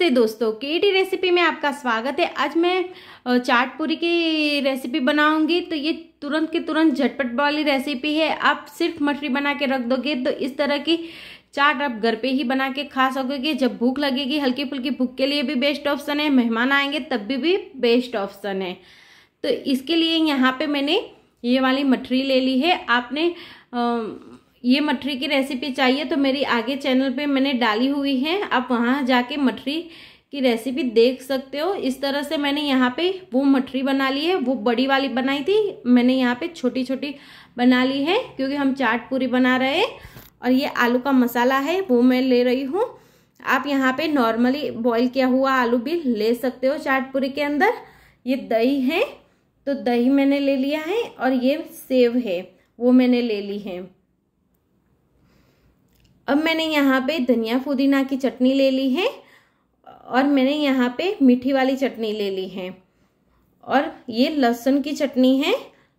नमस्ते दोस्तों T recipe में आपका स्वागत है आज मैं चाट पूरी की रेसिपी बनाऊंगी तो ये तुरंत के तुरंत झटपट वाली रेसिपी है आप सिर्फ मछली बना के रख दोगे तो इस तरह की चाट आप घर पे ही बना के खा सकोगे जब भूख लगेगी हल्की फुल्की भूख के लिए भी बेस्ट ऑप्शन है मेहमान आएंगे तब भी, भी बेस्ट ऑप्शन है तो इसके लिए यहाँ पर मैंने ये वाली मछली ले ली है आपने आ, ये मठरी की रेसिपी चाहिए तो मेरी आगे चैनल पे मैंने डाली हुई है आप वहाँ जाके मठरी की रेसिपी देख सकते हो इस तरह से मैंने यहाँ पे वो मठरी बना ली है वो बड़ी वाली बनाई थी मैंने यहाँ पे छोटी छोटी बना ली है क्योंकि हम चाट पूरी बना रहे हैं और ये आलू का मसाला है वो मैं ले रही हूँ आप यहाँ पे नॉर्मली बॉईल किया हुआ आलू भी ले सकते हो चाट पूरी के अंदर ये दही है तो दही मैंने ले लिया है और ये सेव है वो मैंने ले ली है अब मैंने यहाँ पे धनिया पुदीना की चटनी ले ली है और मैंने यहाँ पे मीठी वाली चटनी ले ली है और ये लहसुन की चटनी है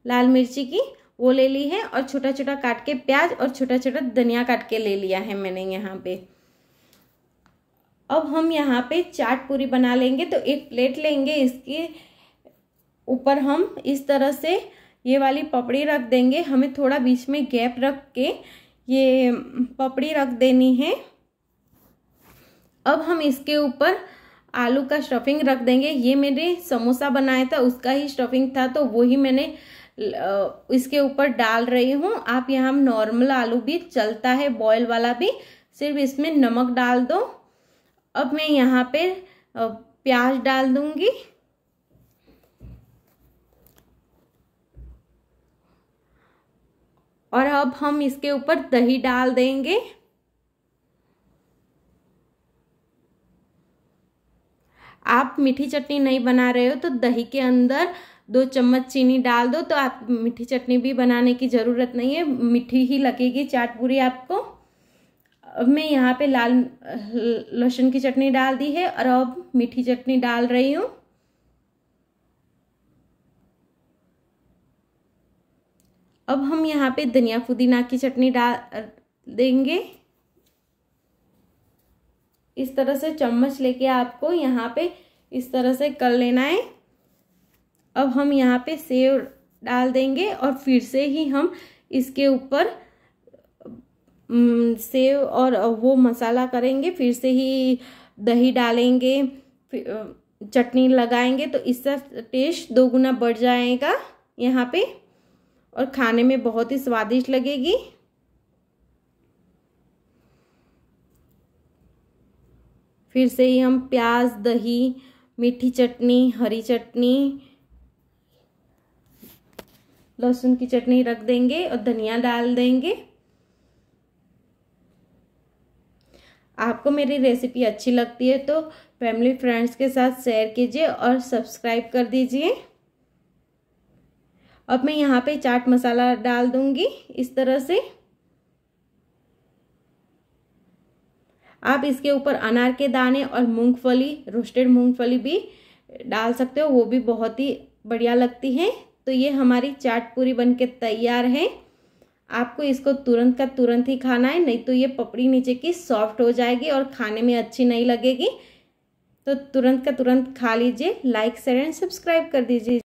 लाल मिर्ची की वो ले ली है और छोटा छोटा काट के प्याज और छोटा छोटा धनिया काट के ले लिया है मैंने यहाँ पे अब हम यहाँ पे चाट पूरी बना लेंगे तो एक प्लेट लेंगे इसके ऊपर हम इस तरह से ये वाली पपड़ी रख देंगे हमें थोड़ा बीच में गैप रख के ये पपड़ी रख देनी है अब हम इसके ऊपर आलू का स्टफिंग रख देंगे ये मैंने समोसा बनाया था उसका ही स्टफिंग था तो वही मैंने इसके ऊपर डाल रही हूँ आप यहाँ नॉर्मल आलू भी चलता है बॉयल वाला भी सिर्फ इसमें नमक डाल दो अब मैं यहाँ पे प्याज डाल दूँगी और अब हम इसके ऊपर दही डाल देंगे आप मीठी चटनी नहीं बना रहे हो तो दही के अंदर दो चम्मच चीनी डाल दो तो आप मीठी चटनी भी बनाने की ज़रूरत नहीं है मीठी ही लगेगी चाट पूरी आपको अब मैं यहाँ पे लाल लहसुन की चटनी डाल दी है और अब मीठी चटनी डाल रही हूँ अब हम यहाँ पे धनिया फुदीना की चटनी डाल देंगे इस तरह से चम्मच लेके आपको यहाँ पे इस तरह से कर लेना है अब हम यहाँ पे सेव डाल देंगे और फिर से ही हम इसके ऊपर सेव और वो मसाला करेंगे फिर से ही दही डालेंगे चटनी लगाएंगे तो इसका टेस्ट दोगुना बढ़ जाएगा यहाँ पे और खाने में बहुत ही स्वादिष्ट लगेगी फिर से ही हम प्याज दही मीठी चटनी हरी चटनी लहसुन की चटनी रख देंगे और धनिया डाल देंगे आपको मेरी रेसिपी अच्छी लगती है तो फैमिली फ्रेंड्स के साथ शेयर कीजिए और सब्सक्राइब कर दीजिए अब मैं यहाँ पे चाट मसाला डाल दूंगी इस तरह से आप इसके ऊपर अनार के दाने और मूंगफली रोस्टेड मूंगफली भी डाल सकते हो वो भी बहुत ही बढ़िया लगती है तो ये हमारी चाट पूरी बन के तैयार है आपको इसको तुरंत का तुरंत ही खाना है नहीं तो ये पपड़ी नीचे की सॉफ्ट हो जाएगी और खाने में अच्छी नहीं लगेगी तो तुरंत का तुरंत खा लीजिए लाइक शेयर एंड सब्सक्राइब कर दीजिए